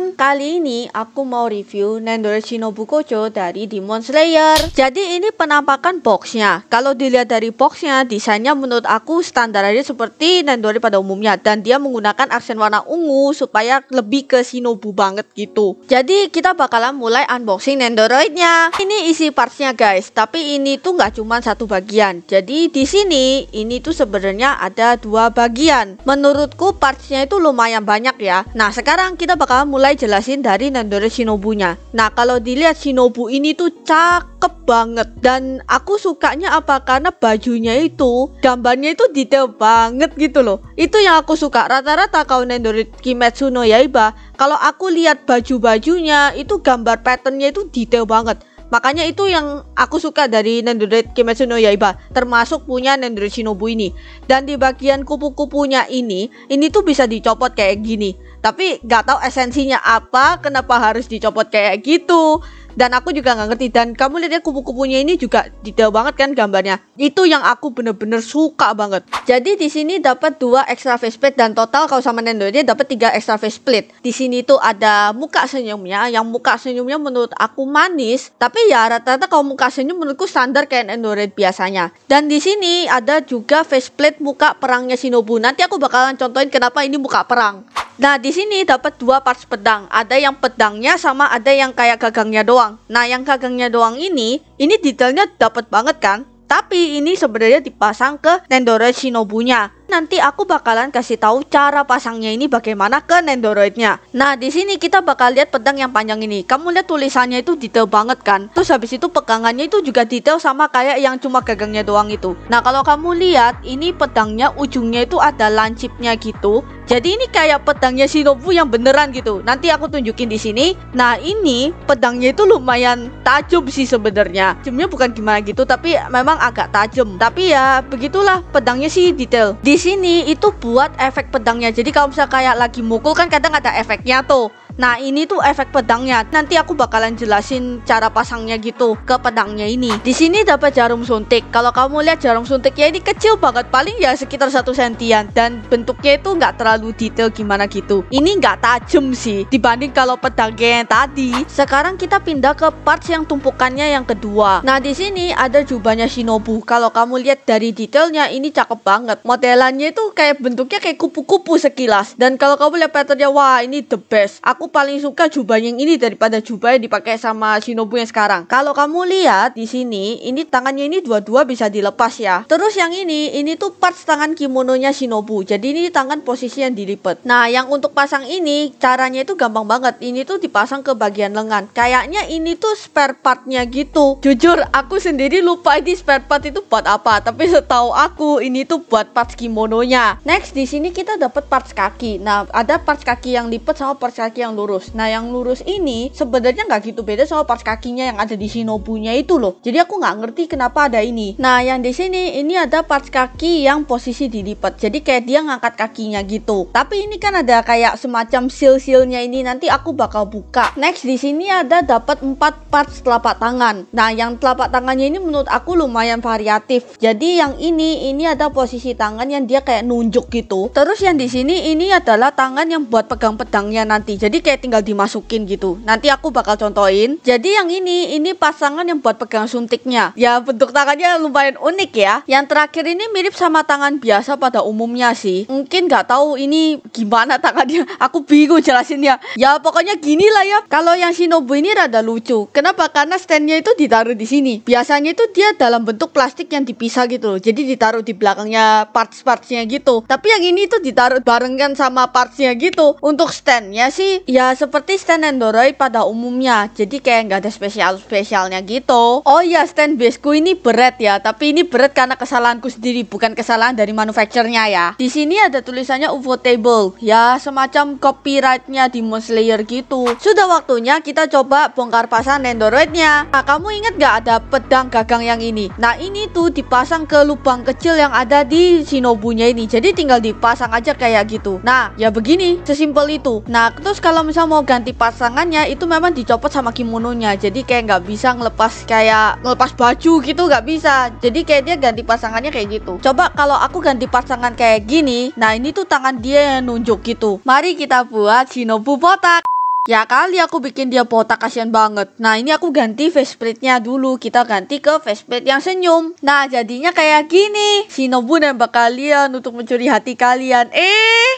teman-teman, kali ini aku mau review Nendoroid Shinobu Kojo dari Demon Slayer. Jadi ini penampakan boxnya. Kalau dilihat dari boxnya, desainnya menurut aku standar aja seperti Nendoroid pada umumnya. Dan dia menggunakan aksen warna ungu supaya lebih ke Shinobu banget gitu. Jadi kita bakalan mulai unboxing Nendoroidnya. Ini isi partsnya guys, tapi ini tuh nggak cuma satu bagian. Jadi di sini ini tuh sebenarnya ada dua bagian. Menurutku partsnya itu lumayan banyak ya. Nah sekarang kita bakalan mulai mulai jelasin dari Nandore Shinobunya. Nah, kalau dilihat Shinobu ini tuh cakep banget dan aku sukanya apa karena bajunya itu gambarnya itu detail banget gitu loh. Itu yang aku suka. Rata-rata kalau Nandore Kimetsu no Yaiba, kalau aku lihat baju-bajunya itu gambar patternnya itu detail banget. Makanya itu yang aku suka dari Nendoroid Kimetsu no Yaiba, termasuk punya Nendoroid Shinobu ini. Dan di bagian kupu-kupunya ini, ini tuh bisa dicopot kayak gini. Tapi gak tahu esensinya apa, kenapa harus dicopot kayak gitu dan aku juga nggak ngerti dan kamu lihat ya kupu-kupunya ini juga detail banget kan gambarnya itu yang aku bener-bener suka banget jadi di sini dapat dua extra faceplate dan total kalau sama Nendo ini dapat tiga extra faceplate di sini tuh ada muka senyumnya yang muka senyumnya menurut aku manis tapi ya rata-rata kalau muka senyum menurutku standar kayak Nendo Red biasanya dan di sini ada juga faceplate muka perangnya Shinobu nanti aku bakalan contohin kenapa ini muka perang Nah, di sini dapat dua parts pedang. Ada yang pedangnya sama ada yang kayak gagangnya doang. Nah, yang gagangnya doang ini, ini detailnya dapat banget kan? Tapi ini sebenarnya dipasang ke Nendoroid Shinobunya. Nanti aku bakalan kasih tahu cara pasangnya ini bagaimana ke Nendoroidnya. Nah, di sini kita bakal lihat pedang yang panjang ini. Kamu lihat tulisannya itu detail banget kan? Terus habis itu pegangannya itu juga detail sama kayak yang cuma gagangnya doang itu. Nah, kalau kamu lihat ini pedangnya ujungnya itu ada lancipnya gitu jadi ini kayak pedangnya Shinobu yang beneran gitu. Nanti aku tunjukin di sini. Nah, ini pedangnya itu lumayan tajam sih sebenarnya. Tajamnya bukan gimana gitu, tapi memang agak tajam. Tapi ya begitulah pedangnya sih detail. Di sini itu buat efek pedangnya. Jadi kalau misalnya kayak lagi mukul kan kadang ada efeknya tuh. Nah ini tuh efek pedangnya. Nanti aku bakalan jelasin cara pasangnya gitu ke pedangnya ini. Di sini dapat jarum suntik. Kalau kamu lihat jarum suntiknya ini kecil banget, paling ya sekitar satu sentian dan bentuknya itu nggak terlalu detail gimana gitu. Ini nggak tajam sih dibanding kalau pedangnya yang tadi. Sekarang kita pindah ke parts yang tumpukannya yang kedua. Nah di sini ada jubahnya Shinobu. Kalau kamu lihat dari detailnya ini cakep banget. Modelannya itu kayak bentuknya kayak kupu-kupu sekilas. Dan kalau kamu lihat patternnya, wah ini the best. Aku paling suka jubah yang ini daripada jubah yang dipakai sama Shinobu yang sekarang. Kalau kamu lihat di sini, ini tangannya ini dua-dua bisa dilepas ya. Terus yang ini, ini tuh parts tangan kimononya Shinobu. Jadi ini tangan posisi yang dilipat. Nah, yang untuk pasang ini, caranya itu gampang banget. Ini tuh dipasang ke bagian lengan. Kayaknya ini tuh spare partnya gitu. Jujur, aku sendiri lupa ini spare part itu buat apa. Tapi setahu aku, ini tuh buat parts kimononya. Next, di sini kita dapat parts kaki. Nah, ada parts kaki yang lipat sama parts kaki yang lurus. Nah yang lurus ini sebenarnya nggak gitu beda sama parts kakinya yang ada di Shinobunya itu loh. Jadi aku nggak ngerti kenapa ada ini. Nah yang di sini ini ada parts kaki yang posisi dilipat. Jadi kayak dia ngangkat kakinya gitu. Tapi ini kan ada kayak semacam seal-sealnya ini nanti aku bakal buka. Next di sini ada dapat 4 parts telapak tangan. Nah yang telapak tangannya ini menurut aku lumayan variatif. Jadi yang ini ini ada posisi tangan yang dia kayak nunjuk gitu. Terus yang di sini ini adalah tangan yang buat pegang pedangnya nanti. Jadi kayak tinggal dimasukin gitu nanti aku bakal contohin jadi yang ini ini pasangan yang buat pegang suntiknya ya bentuk tangannya lumayan unik ya yang terakhir ini mirip sama tangan biasa pada umumnya sih mungkin nggak tahu ini gimana tangannya aku bingung jelasinnya ya pokoknya gini lah ya kalau yang shinobu ini rada lucu kenapa karena standnya itu ditaruh di sini biasanya itu dia dalam bentuk plastik yang dipisah gitu loh jadi ditaruh di belakangnya parts-partsnya gitu tapi yang ini itu ditaruh barengan sama partsnya gitu untuk standnya sih Ya seperti stand Android pada umumnya, jadi kayak nggak ada spesial-spesialnya gitu. Oh ya stand baseku ini berat ya, tapi ini berat karena kesalahanku sendiri, bukan kesalahan dari manufakturnya ya. Di sini ada tulisannya UFO Table, ya semacam copyrightnya di Slayer gitu. Sudah waktunya kita coba bongkar pasang nendoroidnya. Nah kamu inget nggak ada pedang gagang yang ini? Nah ini tuh dipasang ke lubang kecil yang ada di Shinobunya ini, jadi tinggal dipasang aja kayak gitu. Nah ya begini, sesimpel itu. Nah terus kalau kalau misal mau ganti pasangannya itu memang dicopot sama kimononya jadi kayak nggak bisa ngelepas kayak ngelepas baju gitu nggak bisa jadi kayak dia ganti pasangannya kayak gitu coba kalau aku ganti pasangan kayak gini nah ini tuh tangan dia yang nunjuk gitu mari kita buat shinobu botak Ya kali aku bikin dia botak kasihan banget. Nah ini aku ganti faceplate nya dulu. Kita ganti ke faceplate yang senyum. Nah jadinya kayak gini. Shinobu nembak kalian untuk mencuri hati kalian. Eh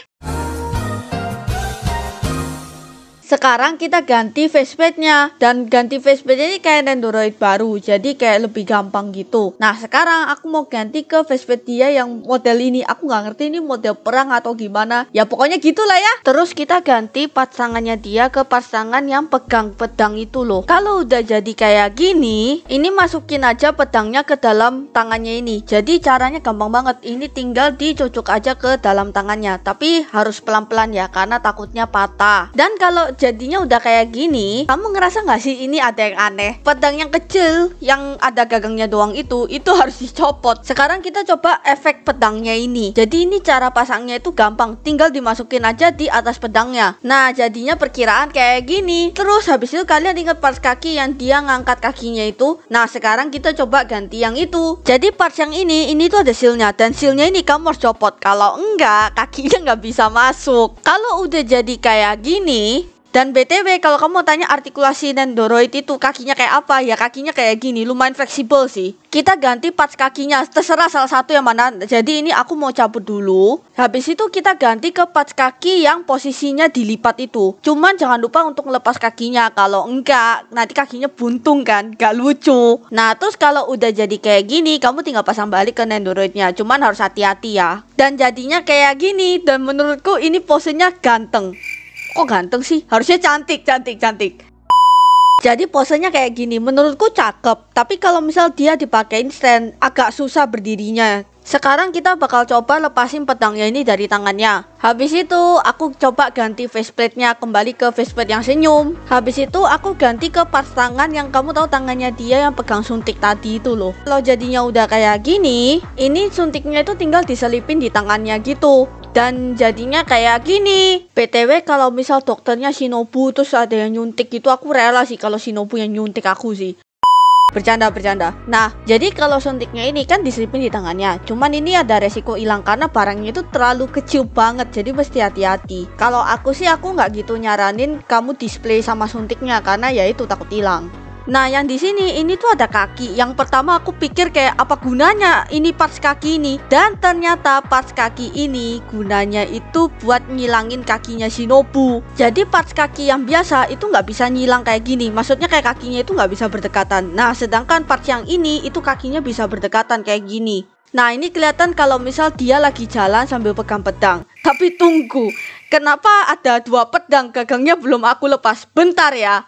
sekarang kita ganti facepadnya dan ganti facepadnya ini kayak android baru jadi kayak lebih gampang gitu nah sekarang aku mau ganti ke facepad dia yang model ini aku nggak ngerti ini model perang atau gimana ya pokoknya gitulah ya terus kita ganti pasangannya dia ke pasangan yang pegang pedang itu loh kalau udah jadi kayak gini ini masukin aja pedangnya ke dalam tangannya ini jadi caranya gampang banget ini tinggal dicocok aja ke dalam tangannya tapi harus pelan-pelan ya karena takutnya patah dan kalau jadinya udah kayak gini kamu ngerasa nggak sih ini ada yang aneh pedang yang kecil yang ada gagangnya doang itu itu harus dicopot sekarang kita coba efek pedangnya ini jadi ini cara pasangnya itu gampang tinggal dimasukin aja di atas pedangnya nah jadinya perkiraan kayak gini terus habis itu kalian ingat pas kaki yang dia ngangkat kakinya itu nah sekarang kita coba ganti yang itu jadi part yang ini ini tuh ada sealnya dan sealnya ini kamu harus copot kalau enggak kakinya nggak bisa masuk kalau udah jadi kayak gini dan BTW kalau kamu mau tanya artikulasi Nendoroid itu kakinya kayak apa? Ya kakinya kayak gini, lumayan fleksibel sih. Kita ganti parts kakinya, terserah salah satu yang mana. Jadi ini aku mau cabut dulu. Habis itu kita ganti ke parts kaki yang posisinya dilipat itu. Cuman jangan lupa untuk lepas kakinya. Kalau enggak, nanti kakinya buntung kan, gak lucu. Nah terus kalau udah jadi kayak gini, kamu tinggal pasang balik ke Nendoroidnya. Cuman harus hati-hati ya. Dan jadinya kayak gini. Dan menurutku ini posenya ganteng kok ganteng sih? Harusnya cantik, cantik, cantik. Jadi posenya kayak gini, menurutku cakep. Tapi kalau misal dia dipakein stand, agak susah berdirinya. Sekarang kita bakal coba lepasin pedangnya ini dari tangannya. Habis itu aku coba ganti faceplate-nya kembali ke faceplate yang senyum. Habis itu aku ganti ke pas tangan yang kamu tahu tangannya dia yang pegang suntik tadi itu loh. Kalau jadinya udah kayak gini, ini suntiknya itu tinggal diselipin di tangannya gitu dan jadinya kayak gini PTW kalau misal dokternya Shinobu terus ada yang nyuntik gitu aku rela sih kalau Shinobu yang nyuntik aku sih bercanda bercanda nah jadi kalau suntiknya ini kan diselipin di tangannya cuman ini ada resiko hilang karena barangnya itu terlalu kecil banget jadi mesti hati-hati kalau aku sih aku nggak gitu nyaranin kamu display sama suntiknya karena ya itu takut hilang Nah, yang di sini ini tuh ada kaki. Yang pertama aku pikir kayak apa gunanya ini parts kaki ini? Dan ternyata parts kaki ini gunanya itu buat ngilangin kakinya Shinobu. Jadi parts kaki yang biasa itu nggak bisa ngilang kayak gini. Maksudnya kayak kakinya itu nggak bisa berdekatan. Nah, sedangkan parts yang ini itu kakinya bisa berdekatan kayak gini. Nah ini kelihatan kalau misal dia lagi jalan sambil pegang pedang Tapi tunggu Kenapa ada dua pedang gagangnya belum aku lepas Bentar ya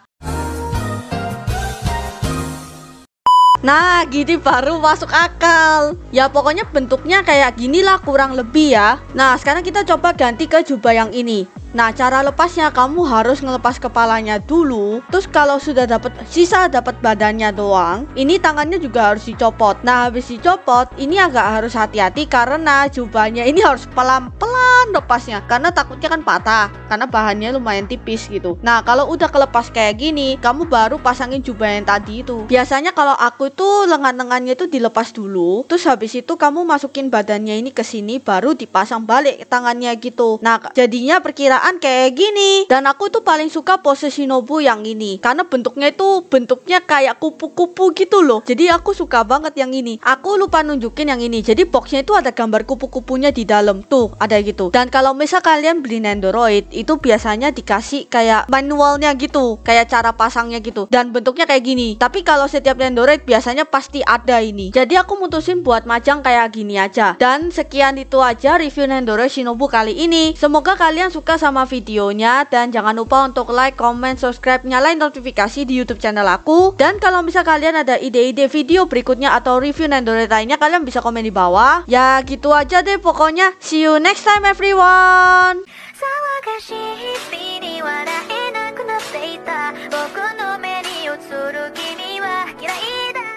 Nah, gini baru masuk akal. Ya pokoknya bentuknya kayak gini lah kurang lebih ya. Nah, sekarang kita coba ganti ke jubah yang ini. Nah, cara lepasnya kamu harus ngelepas kepalanya dulu. Terus kalau sudah dapat sisa dapat badannya doang, ini tangannya juga harus dicopot. Nah, habis dicopot, ini agak harus hati-hati karena jubahnya ini harus pelan-pelan lepasnya karena takutnya kan patah karena bahannya lumayan tipis gitu. Nah, kalau udah kelepas kayak gini, kamu baru pasangin jubah yang tadi itu. Biasanya kalau aku itu lengan-lengannya itu dilepas dulu, terus habis itu kamu masukin badannya ini ke sini baru dipasang balik tangannya gitu. Nah, jadinya perkiraan kenyataan kayak gini. Dan aku tuh paling suka pose Shinobu yang ini karena bentuknya itu bentuknya kayak kupu-kupu gitu loh. Jadi aku suka banget yang ini. Aku lupa nunjukin yang ini. Jadi boxnya itu ada gambar kupu-kupunya di dalam tuh ada gitu. Dan kalau misal kalian beli Nendoroid itu biasanya dikasih kayak manualnya gitu, kayak cara pasangnya gitu. Dan bentuknya kayak gini. Tapi kalau setiap Nendoroid biasanya pasti ada ini. Jadi aku mutusin buat majang kayak gini aja. Dan sekian itu aja review Nendoroid Shinobu kali ini. Semoga kalian suka sama sama videonya dan jangan lupa untuk like, comment, subscribe, nyalain notifikasi di YouTube channel aku. Dan kalau bisa kalian ada ide-ide video berikutnya atau review Nendoroid lainnya kalian bisa komen di bawah. Ya gitu aja deh pokoknya. See you next time everyone.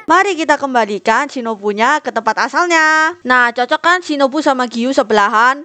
Mari kita kembalikan Shinobu nya ke tempat asalnya. Nah, cocok kan Shinobu sama Gyu sebelahan?